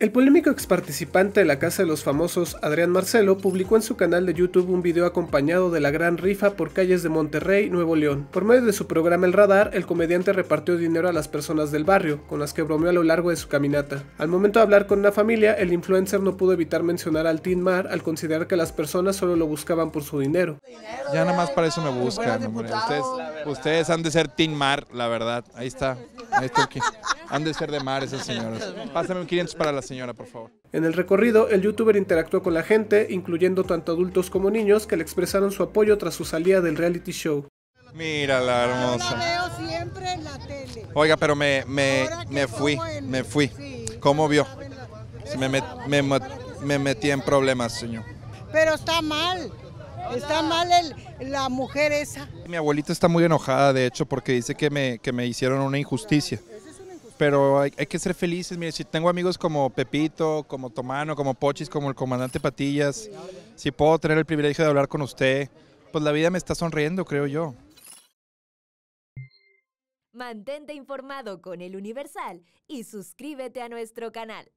El polémico ex participante de la Casa de los Famosos, Adrián Marcelo, publicó en su canal de YouTube un video acompañado de la gran rifa por calles de Monterrey, Nuevo León. Por medio de su programa El Radar, el comediante repartió dinero a las personas del barrio, con las que bromeó a lo largo de su caminata. Al momento de hablar con una familia, el influencer no pudo evitar mencionar al Tin Mar al considerar que las personas solo lo buscaban por su dinero. Ya nada más para eso me buscan, ustedes, ustedes, han de ser Tin Mar, la verdad. Ahí está, ahí aquí. Han de ser de mar esas señoras. Pásame un 500 para la señora, por favor. En el recorrido, el youtuber interactuó con la gente, incluyendo tanto adultos como niños que le expresaron su apoyo tras su salida del reality show. Mira la hermosa. la veo siempre en la tele. Oiga, pero me, me, me fui, me fui. ¿Cómo vio? me, metí en problemas, señor. Pero está mal. Está mal la mujer esa. Mi abuelita está muy enojada, de hecho, porque dice que me, que me hicieron una injusticia pero hay, que ser felices. Mire, si tengo amigos como Pepito, como Tomano, como Pochis, como el comandante Patillas, si puedo tener el privilegio de hablar con usted, pues la vida me está sonriendo, creo yo. Mantente informado con el Universal y suscríbete a nuestro canal.